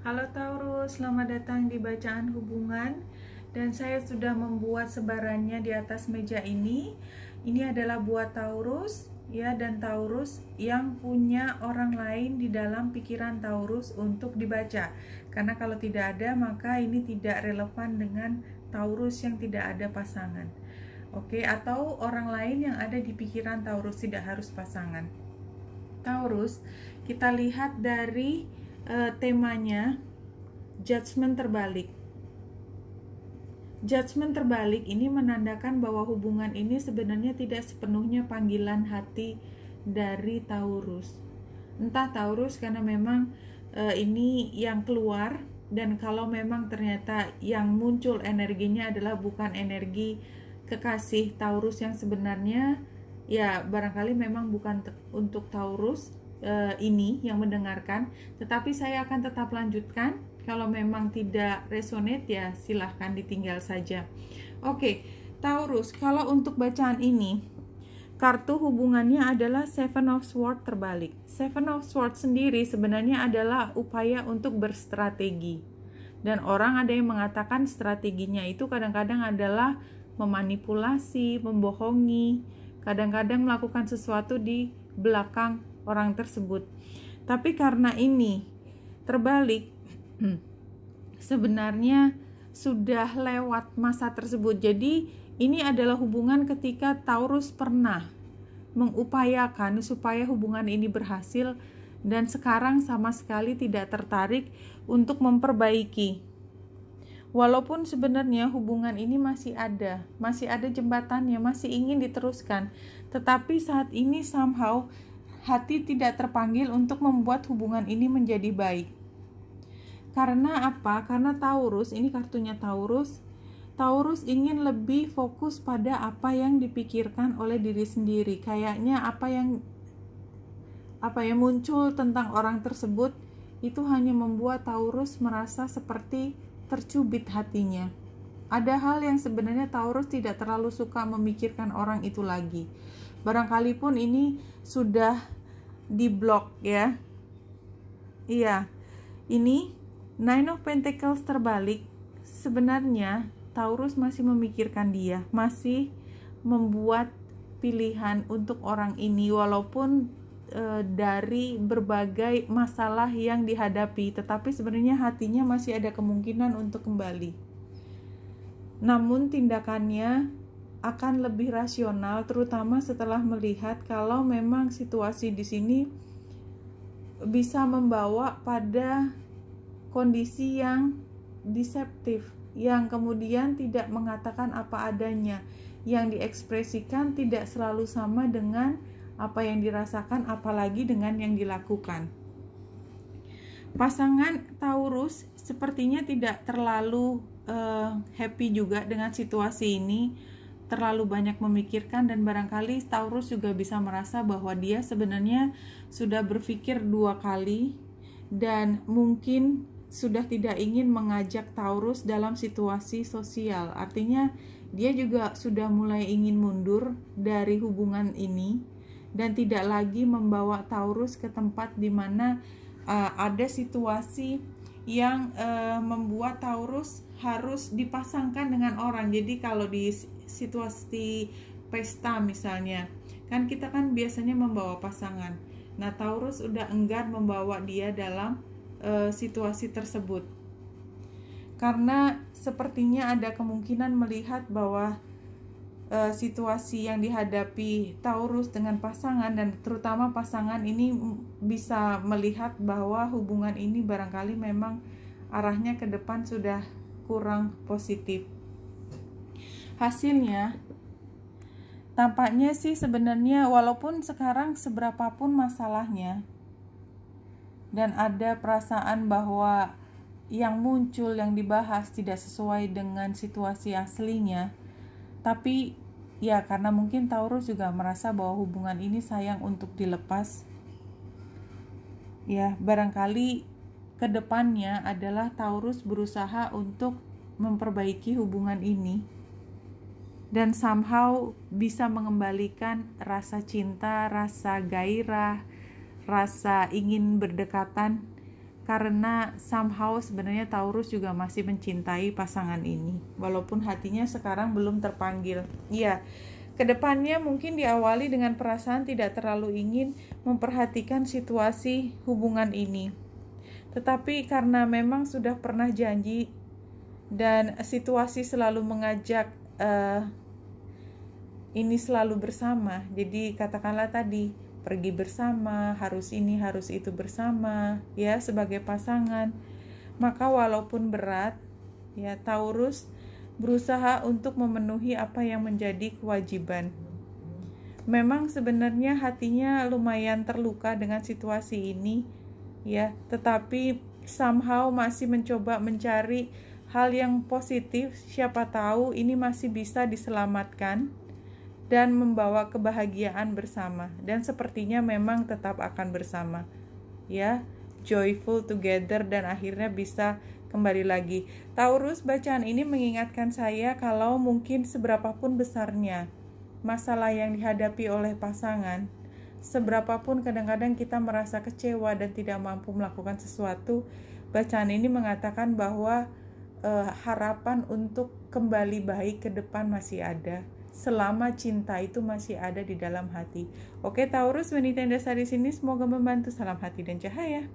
Halo Taurus, selamat datang di bacaan hubungan dan saya sudah membuat sebarannya di atas meja ini. Ini adalah buat Taurus ya dan Taurus yang punya orang lain di dalam pikiran Taurus untuk dibaca. Karena kalau tidak ada maka ini tidak relevan dengan Taurus yang tidak ada pasangan. Oke, atau orang lain yang ada di pikiran Taurus tidak harus pasangan. Taurus, kita lihat dari uh, temanya judgment terbalik. judgment terbalik ini menandakan bahwa hubungan ini sebenarnya tidak sepenuhnya panggilan hati dari Taurus. Entah Taurus karena memang e, ini yang keluar dan kalau memang ternyata yang muncul energinya adalah bukan energi kekasih Taurus yang sebenarnya ya barangkali memang bukan untuk Taurus uh, ini yang mendengarkan, tetapi saya akan tetap lanjutkan. Kalau memang tidak resonate ya silahkan ditinggal saja. Oke, Taurus, kalau untuk bacaan ini kartu hubungannya adalah Seven of Swords terbalik. Seven of Swords sendiri sebenarnya adalah upaya untuk berstrategi. Dan orang ada yang mengatakan strateginya itu kadang-kadang adalah memanipulasi, membohongi, kadang-kadang melakukan sesuatu di belakang orang tersebut. Tapi karena ini terbalik, sebenarnya sudah lewat masa tersebut. Jadi, ini adalah hubungan ketika Taurus pernah mengupayakan supaya hubungan ini berhasil dan sekarang sama sekali tidak tertarik untuk memperbaiki. Walaupun sebenarnya hubungan ini masih ada, masih ada jembatannya, masih ingin diteruskan, tetapi saat ini somehow hati tidak terpanggil untuk membuat hubungan ini menjadi baik. Karena apa? Karena Taurus, ini kartunya Taurus. Taurus ingin lebih fokus pada apa yang dipikirkan oleh diri sendiri. Kayaknya apa yang apa yang muncul tentang orang tersebut itu hanya membuat Taurus merasa seperti tercubit hatinya. Ada hal yang sebenarnya Taurus tidak terlalu suka memikirkan orang itu lagi. Barangkali pun ini sudah di blok ya. Iya. Ini Nine of Pentacles terbalik sebenarnya Taurus masih memikirkan dia, masih membuat pilihan untuk orang ini walaupun e, dari berbagai masalah yang dihadapi, tetapi sebenarnya hatinya masih ada kemungkinan untuk kembali. Namun tindakannya akan lebih rasional, terutama setelah melihat kalau memang situasi di sini bisa membawa pada kondisi yang deceptive yang kemudian tidak mengatakan apa adanya, yang diekspresikan tidak selalu sama dengan apa yang dirasakan, apalagi dengan yang dilakukan. Pasangan Taurus sepertinya tidak terlalu uh, happy juga dengan situasi ini terlalu banyak memikirkan dan barangkali Taurus juga bisa merasa bahwa dia sebenarnya sudah berpikir dua kali dan mungkin sudah tidak ingin mengajak Taurus dalam situasi sosial. Artinya dia juga sudah mulai ingin mundur dari hubungan ini dan tidak lagi membawa Taurus ke tempat di mana uh, ada situasi yang uh, membuat Taurus harus dipasangkan dengan orang. Jadi kalau di situasi pesta misalnya kan kita kan biasanya membawa pasangan nah Taurus udah enggan membawa dia dalam e, situasi tersebut karena sepertinya ada kemungkinan melihat bahwa e, situasi yang dihadapi Taurus dengan pasangan dan terutama pasangan ini bisa melihat bahwa hubungan ini barangkali memang arahnya ke depan sudah kurang positif hasilnya tampaknya sih sebenarnya walaupun sekarang seberapapun masalahnya dan ada perasaan bahwa yang muncul yang dibahas tidak sesuai dengan situasi aslinya tapi ya karena mungkin Taurus juga merasa bahwa hubungan ini sayang untuk dilepas ya barangkali kedepannya adalah Taurus berusaha untuk memperbaiki hubungan ini dan somehow bisa mengembalikan rasa cinta, rasa gairah, rasa ingin berdekatan karena somehow sebenarnya Taurus juga masih mencintai pasangan ini walaupun hatinya sekarang belum terpanggil. Iya. Kedepannya mungkin diawali dengan perasaan tidak terlalu ingin memperhatikan situasi hubungan ini. Tetapi karena memang sudah pernah janji dan situasi selalu mengajak uh, ini selalu bersama. Jadi katakanlah tadi pergi bersama, harus ini, harus itu bersama, ya sebagai pasangan. Maka walaupun berat, ya Taurus berusaha untuk memenuhi apa yang menjadi kewajiban. Memang sebenarnya hatinya lumayan terluka dengan situasi ini, ya, tetapi somehow masih mencoba mencari hal yang positif, siapa tahu ini masih bisa diselamatkan dan membawa kebahagiaan bersama. Dan sepertinya memang tetap akan bersama. Ya, joyful together dan akhirnya bisa kembali lagi. Taurus, bacaan ini mengingatkan saya kalau mungkin seberapapun besarnya masalah yang dihadapi oleh pasangan, seberapapun kadang-kadang kita merasa kecewa dan tidak mampu melakukan sesuatu, bacaan ini mengatakan bahwa uh, harapan untuk kembali baik ke depan masih ada selama cinta itu masih ada di dalam hati. Oke Taurus, wanita yang dasar di sini semoga membantu salam hati dan cahaya.